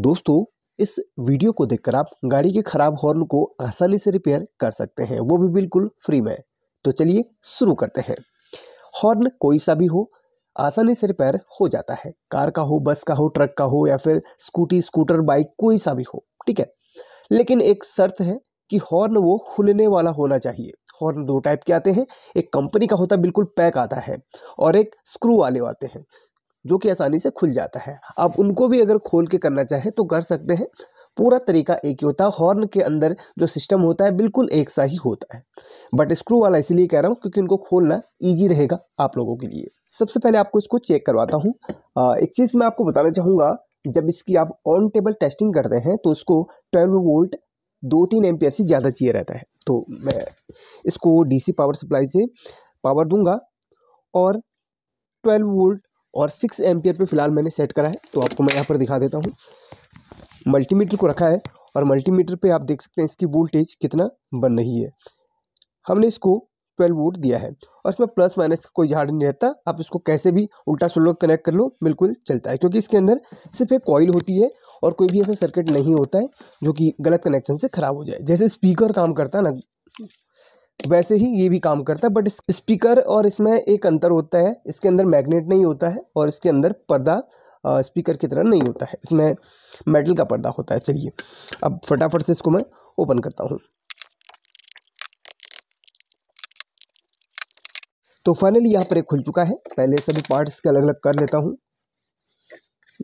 दोस्तों इस वीडियो को देखकर आप गाड़ी के खराब हॉर्न को आसानी से रिपेयर कर सकते हैं वो भी बिल्कुल फ्री में तो चलिए शुरू करते हैं हॉर्न कोई सा भी हो आसानी से रिपेयर हो जाता है कार का हो बस का हो ट्रक का हो या फिर स्कूटी स्कूटर बाइक कोई सा भी हो ठीक है लेकिन एक शर्त है कि हॉर्न वो खुलने वाला होना चाहिए हॉर्न दो टाइप के आते हैं एक कंपनी का होता है बिल्कुल पैक आता है और एक स्क्रू वाले आते हैं जो कि आसानी से खुल जाता है आप उनको भी अगर खोल के करना चाहें तो कर सकते हैं पूरा तरीका एक ही होता है हॉर्न के अंदर जो सिस्टम होता है बिल्कुल एक सा ही होता है बट स्क्रू वाला इसीलिए कह रहा हूँ क्योंकि उनको खोलना ईजी रहेगा आप लोगों के लिए सबसे पहले आपको इसको चेक करवाता हूँ एक चीज़ मैं आपको बताना चाहूँगा जब इसकी आप ऑन टेबल टेस्टिंग करते हैं तो उसको ट्वेल्व वोल्ट दो तीन एम से ज़्यादा चाहिए रहता है तो मैं इसको डीसी पावर सप्लाई से पावर दूंगा और 12 वोल्ट और सिक्स एम्पियर पे फ़िलहाल मैंने सेट करा है तो आपको मैं यहाँ पर दिखा देता हूँ मल्टीमीटर को रखा है और मल्टीमीटर पे आप देख सकते हैं इसकी वोल्टेज कितना बन रही है हमने इसको ट्वेल्व वोल्ट दिया है और इसमें प्लस माइनस का कोई झाड़ नहीं रहता आप इसको कैसे भी उल्टा सुल्टा कनेक्ट कर लो बिल्कुल चलता है क्योंकि इसके अंदर सिर्फ एक कॉइल होती है और कोई भी ऐसा सर्किट नहीं होता है जो कि गलत कनेक्शन से ख़राब हो जाए जैसे स्पीकर काम करता है ना वैसे ही ये भी काम करता है बट स्पीकर और इसमें एक अंतर होता है इसके अंदर मैग्नेट नहीं होता है और इसके अंदर पर्दा स्पीकर की तरह नहीं होता है इसमें मेटल का पर्दा होता है चलिए अब फटाफट से इसको मैं ओपन करता हूँ तो फाइनली यहाँ पर एक खुल चुका है पहले सभी पार्ट्स के अलग अलग कर लेता हूँ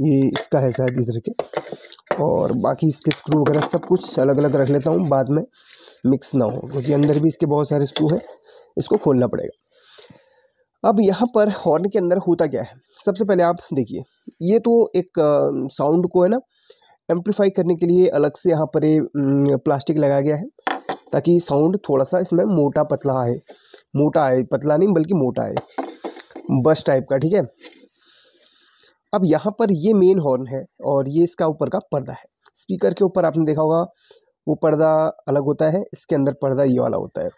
ये इसका है शायद इधर के और बाकी इसके स्क्रू वगैरह सब कुछ अलग अलग रख लेता हूँ बाद में मिक्स ना हो क्योंकि अंदर भी इसके बहुत सारे स्क्रू हैं इसको खोलना पड़ेगा अब यहाँ पर हॉर्न के अंदर होता क्या है सबसे पहले आप देखिए ये तो एक साउंड को है ना एम्पलीफाई करने के लिए अलग से यहाँ पर ये प्लास्टिक लगाया गया है ताकि साउंड थोड़ा सा इसमें मोटा पतला आए मोटा आए पतला नहीं बल्कि मोटा आए बस टाइप का ठीक है अब यहाँ पर ये मेन हॉर्न है और ये इसका ऊपर का पर्दा है स्पीकर के ऊपर आपने देखा होगा वो पर्दा अलग होता है इसके अंदर पर्दा ये वाला होता है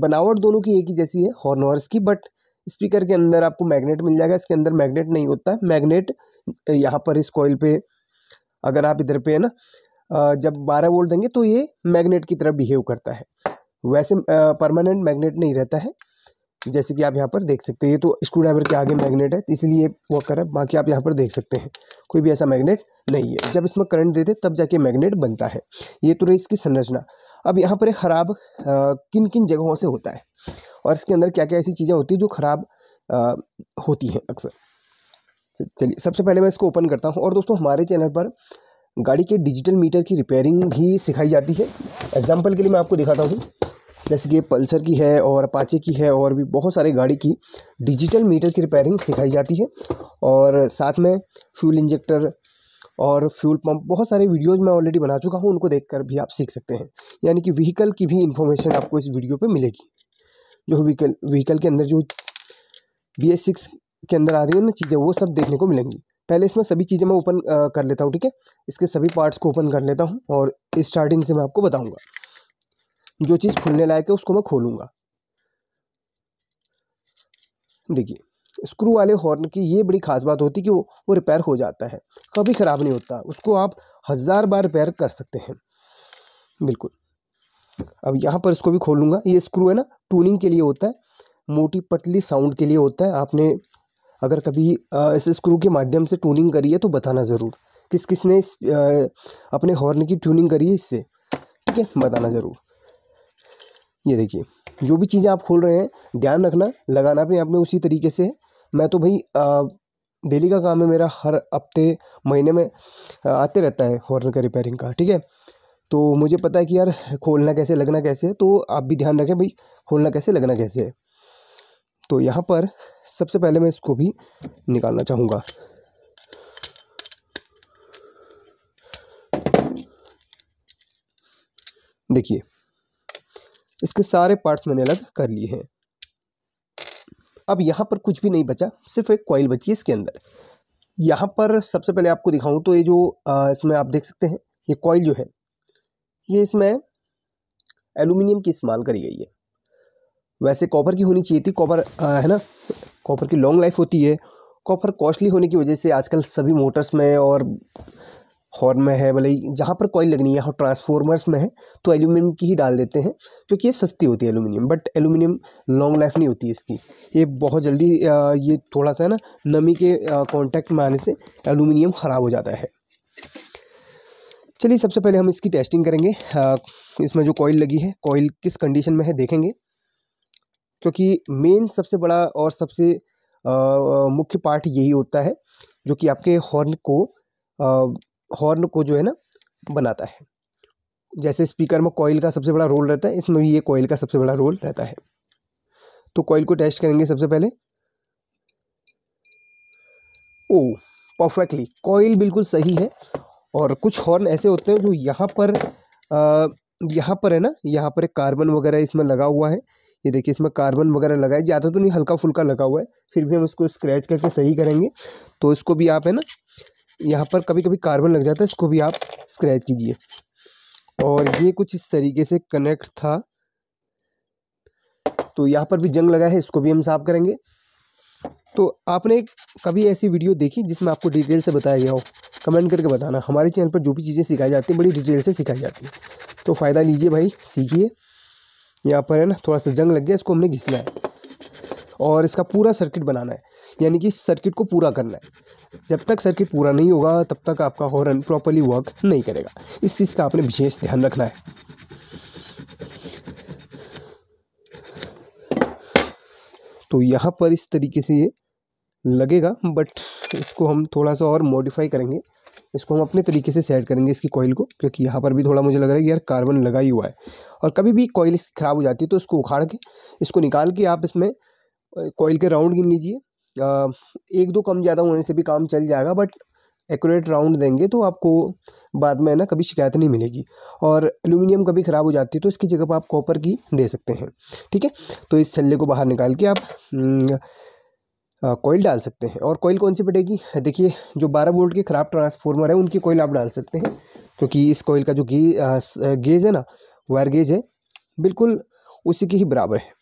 बनावट दोनों की एक ही जैसी है हॉर्न हॉर्स की बट स्पीकर के अंदर आपको मैग्नेट मिल जाएगा इसके अंदर मैग्नेट नहीं होता है मैगनेट यहाँ पर इस कॉयल पे अगर आप इधर पे है ना जब 12 वोल्ट देंगे तो ये मैग्नेट की तरह बिहेव करता है वैसे परमानेंट मैग्नेट नहीं रहता है जैसे कि आप यहाँ पर देख सकते हैं ये तो स्क्रू ड्राइवर के आगे मैग्नेट है तो इसलिए वो कर रहा है बाकी आप यहाँ पर देख सकते हैं कोई भी ऐसा मैग्नेट नहीं है जब इसमें करंट देते तब जाके मैग्नेट बनता है ये तो रही इसकी संरचना अब यहाँ पर ख़राब किन किन जगहों से होता है और इसके अंदर क्या क्या ऐसी चीज़ें होती हैं जो ख़राब होती हैं अक्सर चलिए सबसे पहले मैं इसको ओपन करता हूँ और दोस्तों हमारे चैनल पर गाड़ी के डिजिटल मीटर की रिपेयरिंग भी सिखाई जाती है एग्जाम्पल के लिए मैं आपको दिखाता हूँ जैसे कि पल्सर की है और अपाचे की है और भी बहुत सारे गाड़ी की डिजिटल मीटर की रिपेयरिंग सिखाई जाती है और साथ में फ्यूल इंजेक्टर और फ्यूल पंप बहुत सारे वीडियोज़ मैं ऑलरेडी बना चुका हूँ उनको देखकर भी आप सीख सकते हैं यानी कि व्हीकल की भी इन्फॉर्मेशन आपको इस वीडियो पर मिलेगी जो व्हीकल व्हीकल के अंदर जो बी एस सिक्स के अंदर आ रही है ना चीज़ें वो सब देखने को मिलेंगी पहले इसमें सभी चीज़ें मैं ओपन कर लेता हूँ ठीक है इसके सभी पार्ट्स को ओपन कर लेता हूँ और स्टार्टिंग से मैं आपको बताऊँगा जो चीज़ खुलने लायक है उसको मैं खोलूँगा देखिए स्क्रू वाले हॉर्न की ये बड़ी खास बात होती है कि वो वो रिपेयर हो जाता है कभी ख़राब नहीं होता उसको आप हज़ार बार रिपेयर कर सकते हैं बिल्कुल अब यहाँ पर इसको भी खोलूँगा ये स्क्रू है ना टूनिंग के लिए होता है मोटी पतली साउंड के लिए होता है आपने अगर कभी इस स्क्रू के माध्यम से टूनिंग करी है तो बताना ज़रूर किस किसने इस, अपने हॉर्न की ट्यूनिंग करी है इससे ठीक है बताना ज़रूर ये देखिए जो भी चीज़ें आप खोल रहे हैं ध्यान रखना लगाना भी आपने उसी तरीके से मैं तो भाई डेली का काम है मेरा हर हफ्ते महीने में आते रहता है हॉर्न का रिपेयरिंग का ठीक है तो मुझे पता है कि यार खोलना कैसे लगना कैसे है तो आप भी ध्यान रखें भाई खोलना कैसे लगना कैसे है तो यहाँ पर सबसे पहले मैं इसको भी निकालना चाहूँगा देखिए इसके सारे पार्ट्स मैंने अलग कर लिए हैं अब यहाँ पर कुछ भी नहीं बचा सिर्फ एक कॉइल बची है इसके अंदर यहाँ पर सबसे पहले आपको दिखाऊँ तो ये जो आ, इसमें आप देख सकते हैं ये कॉइल जो है ये इसमें एलुमिनियम की इस्तेमाल करी गई है वैसे कॉपर की होनी चाहिए थी कॉपर है ना कॉपर की लॉन्ग लाइफ होती है कॉपर कॉस्टली होने की वजह से आजकल सभी मोटर्स में और हॉर्न में है भले ही जहाँ पर कॉइल लगनी है और ट्रांसफॉर्मर्स में है तो एल्यूमिनियम की ही डाल देते हैं क्योंकि ये सस्ती होती है aluminium but aluminium long life नहीं होती इसकी ये बहुत जल्दी ये थोड़ा सा ना नमी के कॉन्टैक्ट में आने से एल्यूमिनियम ख़राब हो जाता है चलिए सबसे पहले हम इसकी टेस्टिंग करेंगे इसमें जो कॉइल लगी है कॉइल किस कंडीशन में है देखेंगे क्योंकि मेन सबसे बड़ा और सबसे मुख्य पार्ट यही होता है जो कि आपके हॉर्न को हॉर्न को जो है ना बनाता है जैसे स्पीकर में कॉयल का सबसे बड़ा रोल रहता है इसमें भी ये कॉयल का सबसे बड़ा रोल रहता है तो कॉयल को टेस्ट करेंगे सबसे पहले ओ परफेक्टली कॉयल बिल्कुल सही है और कुछ हॉर्न ऐसे होते हैं जो यहाँ पर यहाँ पर है ना यहाँ पर एक कार्बन वगैरह इसमें लगा हुआ है ये देखिए इसमें कार्बन वगैरह लगा है ज़्यादा तो नहीं हल्का फुल्का लगा हुआ है फिर भी हम इसको स्क्रैच करके सही करेंगे तो इसको भी आप है ना यहाँ पर कभी कभी कार्बन लग जाता है इसको भी आप स्क्रैच कीजिए और ये कुछ इस तरीके से कनेक्ट था तो यहाँ पर भी जंग लगा है इसको भी हम साफ करेंगे तो आपने कभी ऐसी वीडियो देखी जिसमें आपको डिटेल से बताया गया हो कमेंट करके बताना हमारे चैनल पर जो भी चीज़ें सिखाई जाती हैं बड़ी डिटेल से सिखाई जाती हैं तो फ़ायदा लीजिए भाई सीखिए यहाँ पर है ना थोड़ा सा जंग लग गया इसको हमने घिसना है और इसका पूरा सर्किट बनाना है यानी कि सर्किट को पूरा करना है जब तक सर्किट पूरा नहीं होगा तब तक आपका हॉर्न प्रॉपरली वर्क नहीं करेगा इस चीज़ का आपने विशेष ध्यान रखना है तो यहाँ पर इस तरीके से ये लगेगा बट इसको हम थोड़ा सा और मॉडिफाई करेंगे इसको हम अपने तरीके से सेट करेंगे इसकी कॉयल को क्योंकि यहाँ पर भी थोड़ा मुझे लग रहा है कि यार कार्बन लगा ही हुआ है और कभी भी कॉइल इसकी ख़राब हो जाती है तो इसको उखाड़ के इसको निकाल के आप इसमें कॉयल के राउंड गिन लीजिए एक दो कम ज़्यादा होने से भी काम चल जाएगा बट एक्यूरेट राउंड देंगे तो आपको बाद में ना कभी शिकायत नहीं मिलेगी और एल्यूमिनियम कभी ख़राब हो जाती है तो इसकी जगह पर आप कॉपर की दे सकते हैं ठीक है तो इस छल्ले को बाहर निकाल के आप कोयल हम्म, डाल सकते हैं और कोयल कौन सी पटेगी देखिए जो बारह वोल्ट के ख़राब ट्रांसफार्मर है उनकी कोयल आप डाल सकते हैं क्योंकि इस कोयल का जो गे, गेज है ना वायर गेज है बिल्कुल उसी के ही बराबर है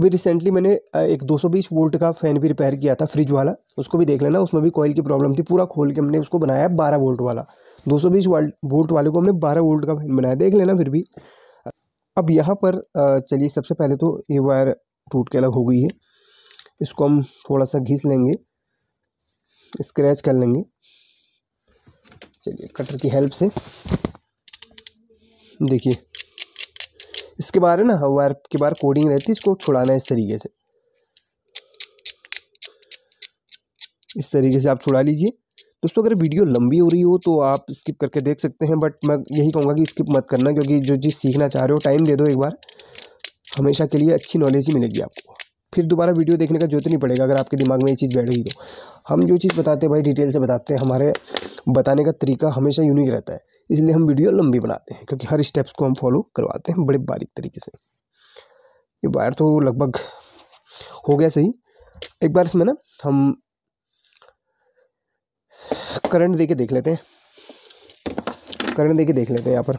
भी रिसेंटली मैंने एक 220 वोल्ट का फ़ैन भी रिपेयर किया था फ्रिज वाला उसको भी देख लेना उसमें भी कॉयल की प्रॉब्लम थी पूरा खोल के हमने उसको बनाया बारह वोल्ट वाला 220 वोल्ट वाले को हमने बारह वोल्ट का फ़ैन बनाया देख लेना फिर भी अब यहाँ पर चलिए सबसे पहले तो ये वायर टूट के अलग हो गई है इसको हम थोड़ा सा घिस लेंगे स्क्रैच कर लेंगे चलिए कटर की हेल्प से देखिए इसके बारे ना वायर के बारे कोडिंग रहती है इसको छुड़ाना है इस तरीके से इस तरीके से आप छुड़ा लीजिए दोस्तों अगर वीडियो लंबी हो रही हो तो आप स्किप करके देख सकते हैं बट मैं यही कहूँगा कि स्किप मत करना क्योंकि जो चीज़ सीखना चाह रहे हो टाइम दे दो एक बार हमेशा के लिए अच्छी नॉलेज ही मिलेगी आपको फिर दोबारा वीडियो देखने का जरूरत नहीं पड़ेगा अगर आपके दिमाग में ये चीज़ बैठ गई तो हम जो चीज़ बताते हैं भाई डिटेल से बताते हैं हमारे बताने का तरीका हमेशा यूनिक रहता है इसलिए हम वीडियो लंबी बनाते हैं क्योंकि हर स्टेप्स को हम फॉलो करवाते हैं बड़े बारीक तरीके से ये वायर तो लगभग हो गया सही एक बार इसमें ना हम करंट दे के देख लेते हैं करंट दे के देख लेते हैं यहाँ पर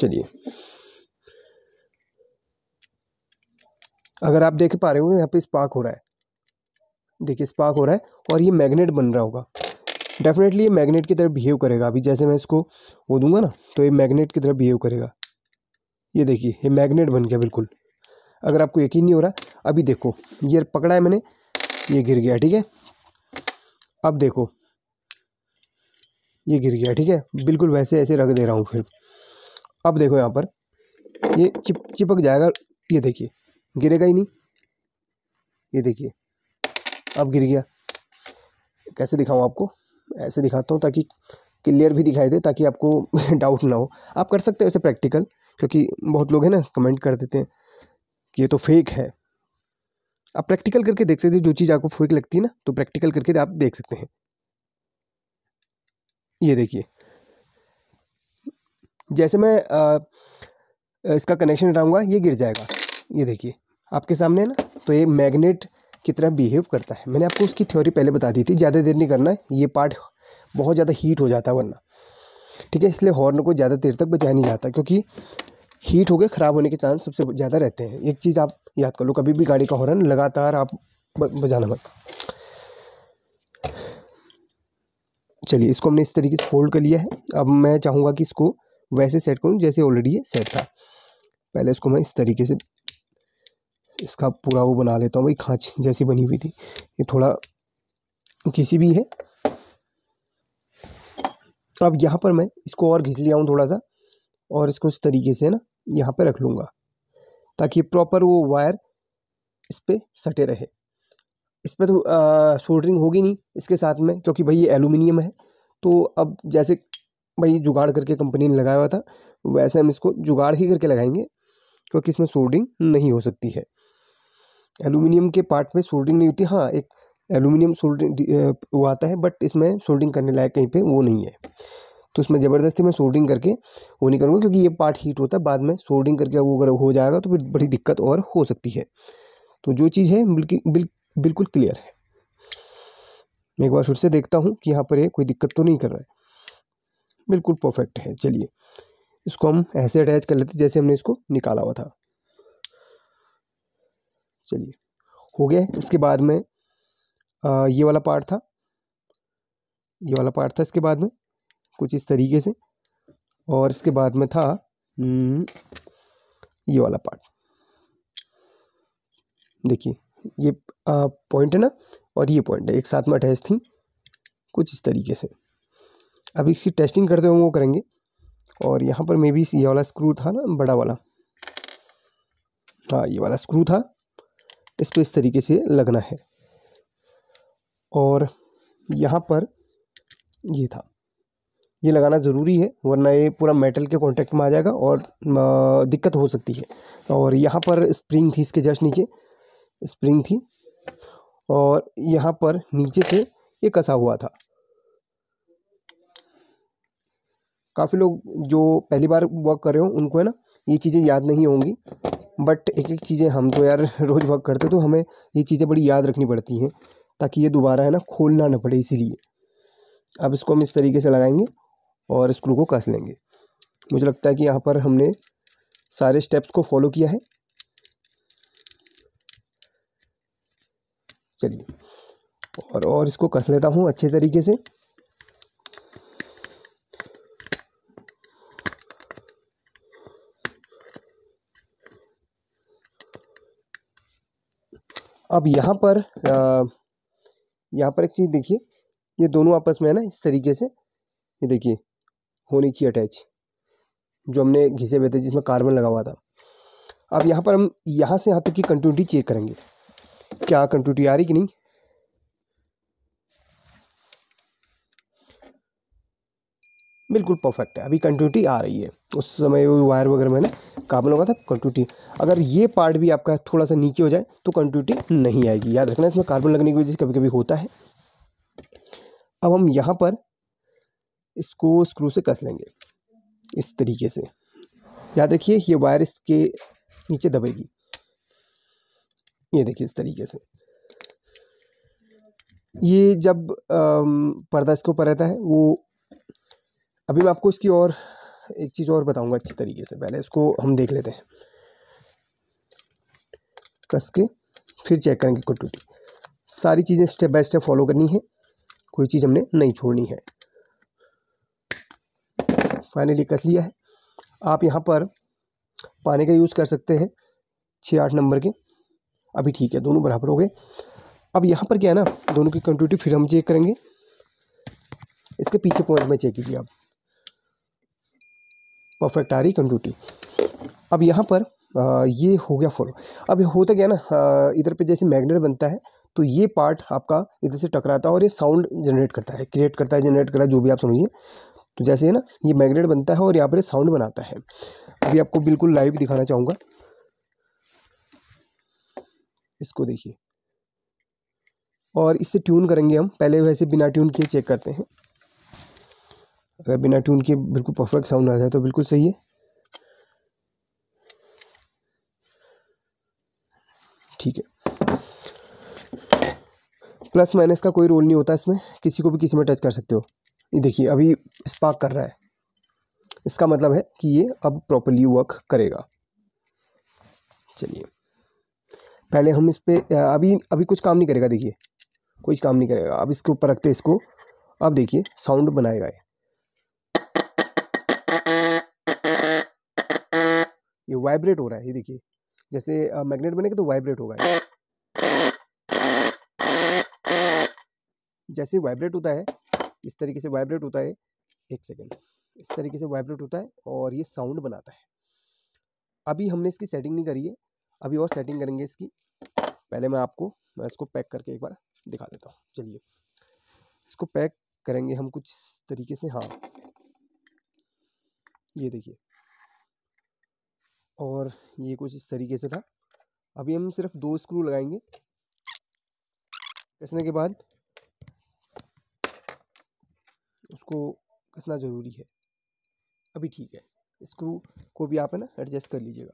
चलिए अगर आप देख पा रहे हो यहाँ पे स्पार्क हो रहा है देखिए स्पार्क हो रहा है और ये मैग्नेट बन रहा होगा डेफिनेटली ये मैग्नेट की तरफ बिहेव करेगा अभी जैसे मैं इसको वो दूंगा ना तो ये मैग्नेट की तरफ बिहेव करेगा ये देखिए ये मैग्नेट बन गया बिल्कुल अगर आपको यकीन नहीं हो रहा अभी देखो ये पकड़ा है मैंने ये गिर गया ठीक है अब देखो ये गिर गया ठीक है बिल्कुल वैसे ऐसे रख दे रहा हूँ फिर अब देखो यहाँ पर ये चिप चिपक जाएगा ये देखिए गिरेगा ही नहीं ये देखिए अब गिर गया कैसे दिखाऊँ आपको ऐसे दिखाता हूँ ताकि क्लियर भी दिखाई दे ताकि आपको डाउट ना हो आप कर सकते हैं वैसे प्रैक्टिकल क्योंकि बहुत लोग हैं ना कमेंट कर देते हैं कि ये तो फेक है आप प्रैक्टिकल करके देख सकते हैं जो चीज़ आपको फेक लगती है ना तो प्रैक्टिकल करके आप देख सकते हैं ये देखिए जैसे मैं आ, इसका कनेक्शन हटाऊँगा ये गिर जाएगा ये देखिए आपके सामने ना तो ये मैग्नेट की तरह बिहेव करता है मैंने आपको उसकी थ्योरी पहले बता दी थी ज़्यादा देर नहीं करना है ये पार्ट बहुत ज़्यादा हीट हो जाता है वरना ठीक है इसलिए हॉर्न को ज़्यादा देर तक बजाया नहीं जाता क्योंकि हीट हो गए ख़राब होने के चांस सबसे ज़्यादा रहते हैं एक चीज़ आप याद कर लो कभी भी गाड़ी का हॉर्न लगातार आप बजाना मत चलिए इसको हमने इस तरीके से फोल्ड कर लिया है अब मैं चाहूँगा कि इसको वैसे सेट करूँ जैसे ऑलरेडी सेट था पहले इसको मैं इस तरीके से इसका पूरा वो बना लेता हूँ भाई खाँच जैसी बनी हुई थी ये थोड़ा किसी भी है अब यहाँ पर मैं इसको और घिस लिया हूँ थोड़ा सा और इसको इस तरीके से ना यहाँ पर रख लूँगा ताकि प्रॉपर वो वायर इस पर सटे रहे इस पर तो सोल्डरिंग होगी नहीं इसके साथ में क्योंकि भाई ये एलुमिनियम है तो अब जैसे भाई जुगाड़ करके कंपनी ने लगाया हुआ था वैसे हम इसको जुगाड़ ही करके लगाएंगे क्योंकि इसमें सोल्डरिंग नहीं हो सकती है एलुमिनियम के पार्ट में सोल्डिंग नहीं होती हाँ एक एलुमिनियम सोल्डिंग वो आता है बट इसमें सोल्डिंग करने लायक कहीं पे वो नहीं है तो इसमें ज़बरदस्ती मैं सोल्डिंग करके वो नहीं करूँगा क्योंकि ये पार्ट हीट होता है बाद में सोल्डिंग करके वो अगर हो जाएगा तो फिर बड़ी दिक्कत और हो सकती है तो जो चीज़ है बिल्कुल बिल्कुल क्लियर है मैं एक बार फिर से देखता हूँ कि यहाँ पर ये कोई दिक्कत तो नहीं कर रहा है बिल्कुल परफेक्ट है चलिए इसको हम ऐसे अटैच कर लेते जैसे हमने इसको निकाला हुआ था चलिए हो गया इसके बाद में आ, ये वाला पार्ट था ये वाला पार्ट था इसके बाद में कुछ इस तरीके से और इसके बाद में था हम्म, ये वाला पार्ट देखिए ये पॉइंट है ना और ये पॉइंट है एक साथ में अटैच थी कुछ इस तरीके से अब इसकी टेस्टिंग करते हुए वो करेंगे और यहाँ पर मे बी ये वाला स्क्रू था ना बड़ा वाला हाँ ये वाला स्क्रू था इसको इस तरीके से लगना है और यहाँ पर ये था ये लगाना ज़रूरी है वरना ये पूरा मेटल के कांटेक्ट में आ जाएगा और दिक्कत हो सकती है और यहाँ पर स्प्रिंग थी इसके जस्ट नीचे स्प्रिंग थी और यहाँ पर नीचे से ये कसा हुआ था काफ़ी लोग जो पहली बार वर्क कर रहे हो उनको है ना ये चीज़ें याद नहीं होंगी बट एक एक चीज़ें हम तो यार रोज़ वर्क करते तो हमें ये चीज़ें बड़ी याद रखनी पड़ती हैं ताकि ये दोबारा है ना खोलना ना पड़े इसीलिए अब इसको हम इस तरीके से लगाएंगे और स्क्रू को कस लेंगे मुझे लगता है कि यहाँ पर हमने सारे स्टेप्स को फॉलो किया है चलिए और और इसको कस लेता हूँ अच्छे तरीके से अब यहाँ पर यहाँ पर एक चीज़ देखिए ये दोनों आपस में है ना इस तरीके से ये देखिए होनी चाहिए अटैच जो हमने घिसे हुए थे जिसमें कार्बन लगा हुआ था अब यहाँ पर हम यहाँ से यहाँ तक की कंटिन्यूटी चेक करेंगे क्या कंटिन्यूटी आ रही कि नहीं बिल्कुल परफेक्ट है अभी कंटिन्यूटी आ रही है उस समय वो वायर वगैरह मैंने काम लगा था कंटिन्यूटी अगर ये पार्ट भी आपका थोड़ा सा नीचे हो जाए तो कंटिन्यूटी नहीं आएगी याद रखना इसमें कार्बन लगने की वजह से कभी कभी होता है अब हम यहाँ पर इसको स्क्रू से कस लेंगे इस तरीके से याद रखिए ये वायर इसके नीचे दबेगी ये देखिए इस तरीके से ये जब पर्दा इसके ऊपर रहता है वो अभी मैं आपको इसकी और एक चीज़ और बताऊंगा अच्छी तरीके से पहले इसको हम देख लेते हैं कस के फिर चेक करेंगे कोई टूटी सारी चीज़ें स्टेप बाय स्टेप फॉलो करनी है कोई चीज़ हमने नहीं छोड़नी है फाइनली कस लिया है आप यहाँ पर पानी का यूज़ कर सकते हैं छः आठ नंबर के अभी ठीक है दोनों बराबर हो गए अब यहाँ पर क्या है ना दोनों की कंटिन्यूटी फिर हम चेक करेंगे इसके पीछे पॉइंट में चेक कीजिए आप परफेक्ट आ रही कंटूटी अब यहाँ पर आ, ये हो गया फॉलो अब ये होता गया ना इधर पे जैसे मैग्नेट बनता है तो ये पार्ट आपका इधर से टकराता है और ये साउंड जनरेट करता है क्रिएट करता है जनरेट करता है जो भी आप समझिए तो जैसे है ना ये मैग्नेट बनता है और यहाँ पर साउंड बनाता है अभी आपको बिल्कुल लाइव दिखाना चाहूँगा इसको देखिए और इससे ट्यून करेंगे हम पहले वैसे बिना ट्यून किए चेक करते हैं अगर बिना ट्यून के बिल्कुल परफेक्ट साउंड आ जाए तो बिल्कुल सही है ठीक है प्लस माइनस का कोई रोल नहीं होता इसमें किसी को भी किसी में टच कर सकते हो ये देखिए अभी स्पार्क कर रहा है इसका मतलब है कि ये अब प्रॉपरली वर्क करेगा चलिए पहले हम इस पर अभी अभी कुछ काम नहीं करेगा देखिए कुछ काम नहीं करेगा अब इसके ऊपर रखते इसको अब देखिए साउंड बनाएगा ये ये वाइब्रेट हो रहा है ये देखिए जैसे मैग्नेट बनेगा तो वाइब्रेट होगा जैसे वाइब्रेट होता है इस तरीके से वाइब्रेट होता है एक सेकेंड इस तरीके से वाइब्रेट होता है और ये साउंड बनाता है अभी हमने इसकी सेटिंग नहीं करी है अभी और सेटिंग करेंगे इसकी पहले मैं आपको मैं इसको पैक करके एक बार दिखा देता हूँ चलिए इसको पैक करेंगे हम कुछ तरीके से हाँ ये देखिए और ये कुछ इस तरीके से था अभी हम सिर्फ दो स्क्रू लगाएंगे कसने के बाद उसको कसना ज़रूरी है अभी ठीक है स्क्रू को भी आप है ना एडजस्ट कर लीजिएगा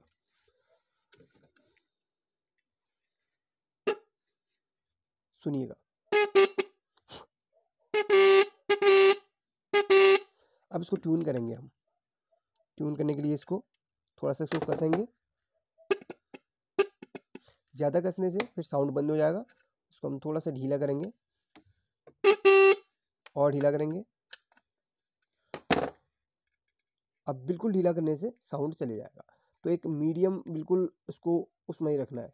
सुनिएगा अब इसको ट्यून करेंगे हम ट्यून करने के लिए इसको थोड़ा सा इसको कसेंगे ज़्यादा कसने से फिर साउंड बंद हो जाएगा इसको हम थोड़ा सा ढीला करेंगे और ढीला करेंगे अब बिल्कुल ढीला करने से साउंड चले जाएगा तो एक मीडियम बिल्कुल उसको उसमें ही रखना है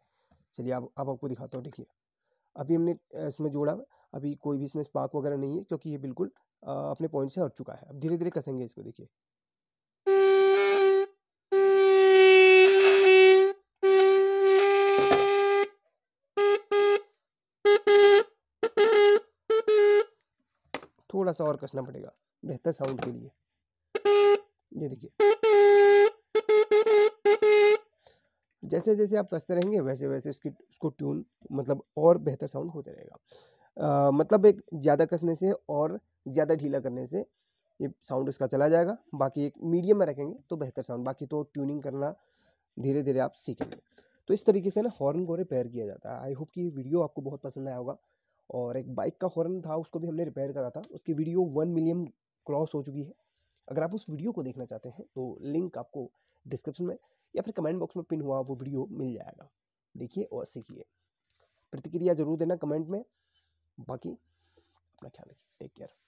चलिए अब आप आपको दिखाता हूँ देखिए अभी हमने इसमें जोड़ा अभी कोई भी इसमें स्पार्क वगैरह नहीं है क्योंकि ये बिल्कुल अपने पॉइंट से हट चुका है अब धीरे धीरे कसेंगे इसको देखिए थोड़ा सा और कसना पड़ेगा बेहतर साउंड के लिए ये देखिए जैसे जैसे आप कसते रहेंगे वैसे वैसे उसकी उसको ट्यून मतलब और बेहतर साउंड होता रहेगा मतलब एक ज़्यादा कसने से और ज़्यादा ढीला करने से ये साउंड उसका चला जाएगा बाकी एक मीडियम में रखेंगे तो बेहतर साउंड बाकी तो ट्यूनिंग करना धीरे धीरे आप सीखेंगे तो इस तरीके से ना हॉर्न को रिपेयर किया जाता है आई होप कि ये वीडियो आपको बहुत पसंद आया होगा और एक बाइक का हॉर्न था उसको भी हमने रिपेयर करा था उसकी वीडियो वन मिलियन क्रॉस हो चुकी है अगर आप उस वीडियो को देखना चाहते हैं तो लिंक आपको डिस्क्रिप्शन में या फिर कमेंट बॉक्स में पिन हुआ वो वीडियो मिल जाएगा देखिए और सीखिए प्रतिक्रिया जरूर देना कमेंट में बाकी अपना ख्याल रखिए टेक केयर